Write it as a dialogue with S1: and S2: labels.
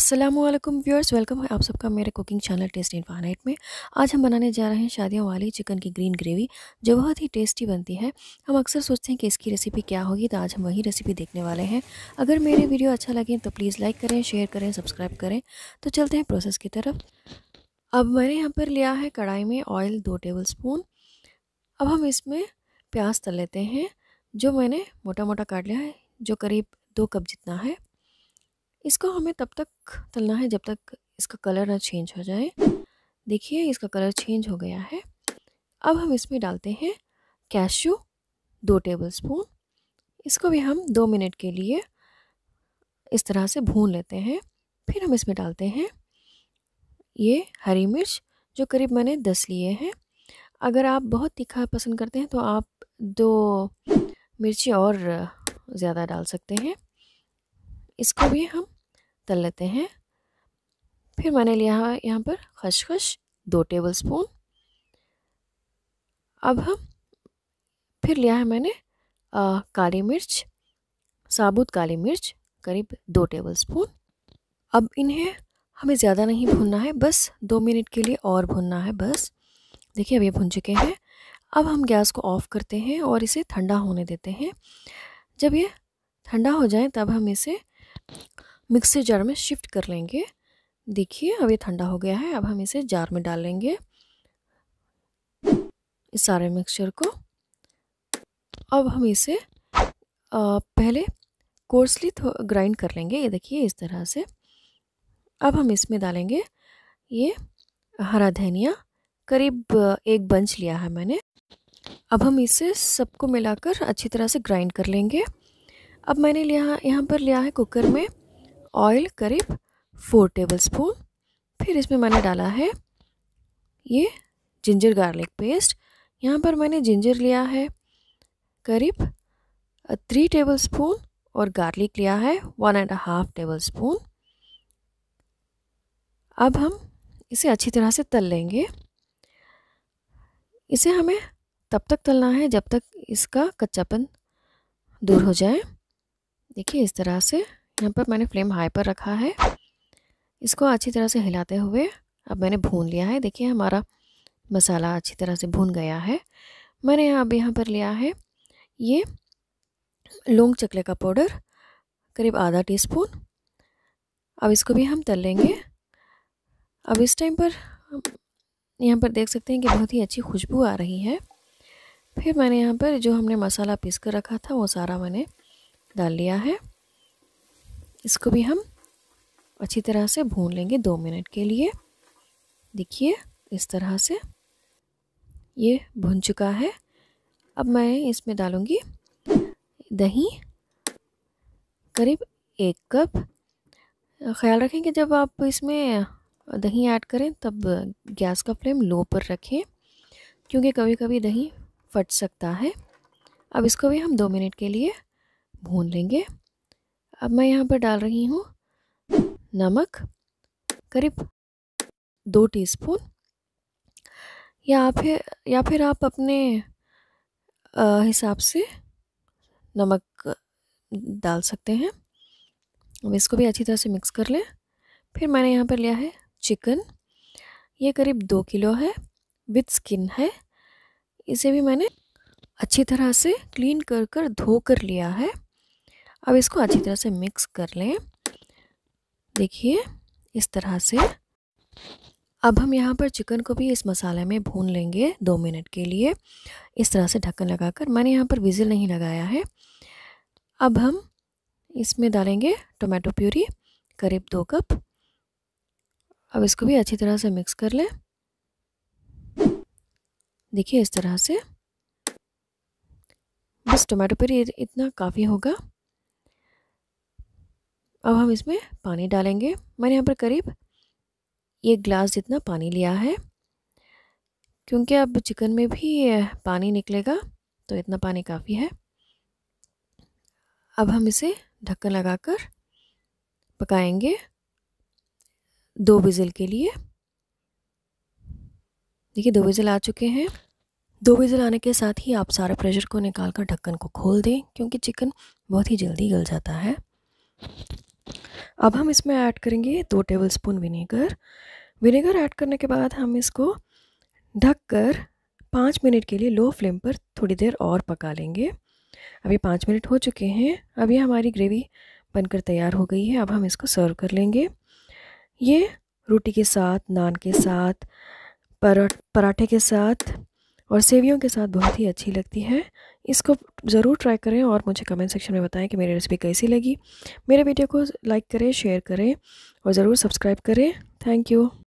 S1: Aslam viewers welcome है आप सबका मेरे cooking channel taste infinite में आज हम बनाने जा रहे हैं शादियों वाली चिकन की ग्रीन ग्रेवी जो बहुत ही टेस्टी बनती है हम अक्सर सोचते हैं कि इसकी रेसिपी क्या होगी तो आज हम वही रेसिपी देखने वाले हैं अगर मेरे वीडियो अच्छा लगे तो प्लीज़ लाइक करें शेयर करें सब्सक्राइब करें तो चलते हैं प्रोसेस की तरफ अब मैंने यहाँ पर लिया है कढ़ाई में ऑयल दो टेबल स्पून अब हम इसमें प्याज तल लेते हैं जो मैंने मोटा मोटा काट लिया है जो करीब दो कप जितना है इसको हमें तब तक तलना है जब तक इसका कलर ना चेंज हो जाए देखिए इसका कलर चेंज हो गया है अब हम इसमें डालते हैं कैशू दो टेबल स्पून इसको भी हम दो मिनट के लिए इस तरह से भून लेते हैं फिर हम इसमें डालते हैं ये हरी मिर्च जो करीब मैंने दस लिए हैं अगर आप बहुत तीखा पसंद करते हैं तो आप दो मिर्ची और ज़्यादा डाल सकते हैं इसको भी हम तल लेते हैं फिर मैंने लिया है यहाँ पर खशखश दो टेबल स्पून अब हम फिर लिया है मैंने आ, काली मिर्च साबुत काली मिर्च करीब दो टेबल स्पून अब इन्हें हमें ज़्यादा नहीं भूनना है बस दो मिनट के लिए और भूनना है बस देखिए अब ये भुन चुके हैं अब हम गैस को ऑफ़ करते हैं और इसे ठंडा होने देते हैं जब ये ठंडा हो जाए तब हम इसे मिक्सर जार में शिफ्ट कर लेंगे देखिए अब ये ठंडा हो गया है अब हम इसे जार में डाल लेंगे इस सारे मिक्सचर को अब हम इसे आ, पहले कोर्सली ग्राइंड कर लेंगे ये देखिए इस तरह से अब हम इसमें डालेंगे ये हरा धनिया करीब एक बंच लिया है मैंने अब हम इसे सबको मिलाकर अच्छी तरह से ग्राइंड कर लेंगे अब मैंने लिया यहाँ पर लिया है कुकर में ऑयल करीब फोर टेबल स्पून फिर इसमें मैंने डाला है ये जिंजर गार्लिक पेस्ट यहाँ पर मैंने जिंजर लिया है करीब थ्री टेबल स्पून और गार्लिक लिया है one and half tablespoon अब हम इसे अच्छी तरह से तल लेंगे इसे हमें तब तक तलना है जब तक इसका कच्चापन दूर हो जाए देखिए इस तरह से यहाँ पर मैंने फ्लेम हाई पर रखा है इसको अच्छी तरह से हिलाते हुए अब मैंने भून लिया है देखिए हमारा मसाला अच्छी तरह से भून गया है मैंने यहाँ अब यहाँ पर लिया है ये लौंग चकले का पाउडर करीब आधा टीस्पून अब इसको भी हम तल लेंगे अब इस टाइम पर यहाँ पर देख सकते हैं कि बहुत ही अच्छी खुशबू आ रही है फिर मैंने यहाँ पर जो हमने मसाला पीस कर रखा था वो सारा मैंने डाल लिया है इसको भी हम अच्छी तरह से भून लेंगे दो मिनट के लिए देखिए इस तरह से ये भुन चुका है अब मैं इसमें डालूँगी दही करीब एक कप ख्याल रखें कि जब आप इसमें दही ऐड करें तब गैस का फ्लेम लो पर रखें क्योंकि कभी कभी दही फट सकता है अब इसको भी हम दो मिनट के लिए भून लेंगे अब मैं यहाँ पर डाल रही हूँ नमक करीब दो टीस्पून या फिर या फिर आप अपने हिसाब से नमक डाल सकते हैं अब इसको भी अच्छी तरह से मिक्स कर लें फिर मैंने यहाँ पर लिया है चिकन ये करीब दो किलो है विथ स्किन है इसे भी मैंने अच्छी तरह से क्लीन कर कर धो कर लिया है अब इसको अच्छी तरह से मिक्स कर लें देखिए इस तरह से अब हम यहाँ पर चिकन को भी इस मसाले में भून लेंगे दो मिनट के लिए इस तरह से ढक्कन लगाकर मैंने यहाँ पर विजिल नहीं लगाया है अब हम इसमें डालेंगे टोमेटो प्यूरी करीब दो कप अब इसको भी अच्छी तरह से मिक्स कर लें देखिए इस तरह से बस टोमेटो प्यूरी इतना काफ़ी होगा अब हम इसमें पानी डालेंगे मैंने यहाँ पर करीब एक ग्लास जितना पानी लिया है क्योंकि अब चिकन में भी पानी निकलेगा तो इतना पानी काफ़ी है अब हम इसे ढक्कन लगाकर पकाएंगे दो विज़िल के लिए देखिए दो विज़िल आ चुके हैं दो विज़िल आने के साथ ही आप सारे प्रेशर को निकाल कर ढक्कन को खोल दें क्योंकि चिकन बहुत ही जल्दी गल जाता है अब हम इसमें ऐड करेंगे दो tablespoon vinegar vinegar add करने के बाद हम इसको ढक कर पाँच मिनट के लिए लो फ्लेम पर थोड़ी देर और पका लेंगे अभी पाँच मिनट हो चुके हैं अभी हमारी ग्रेवी बनकर तैयार हो गई है अब हम इसको सर्व कर लेंगे ये रोटी के साथ नान के साथ पराठे के साथ और सेवियों के साथ बहुत ही अच्छी लगती है इसको ज़रूर ट्राई करें और मुझे कमेंट सेक्शन में बताएं कि मेरी रेसिपी कैसी लगी मेरे वीडियो को लाइक करें शेयर करें और ज़रूर सब्सक्राइब करें थैंक यू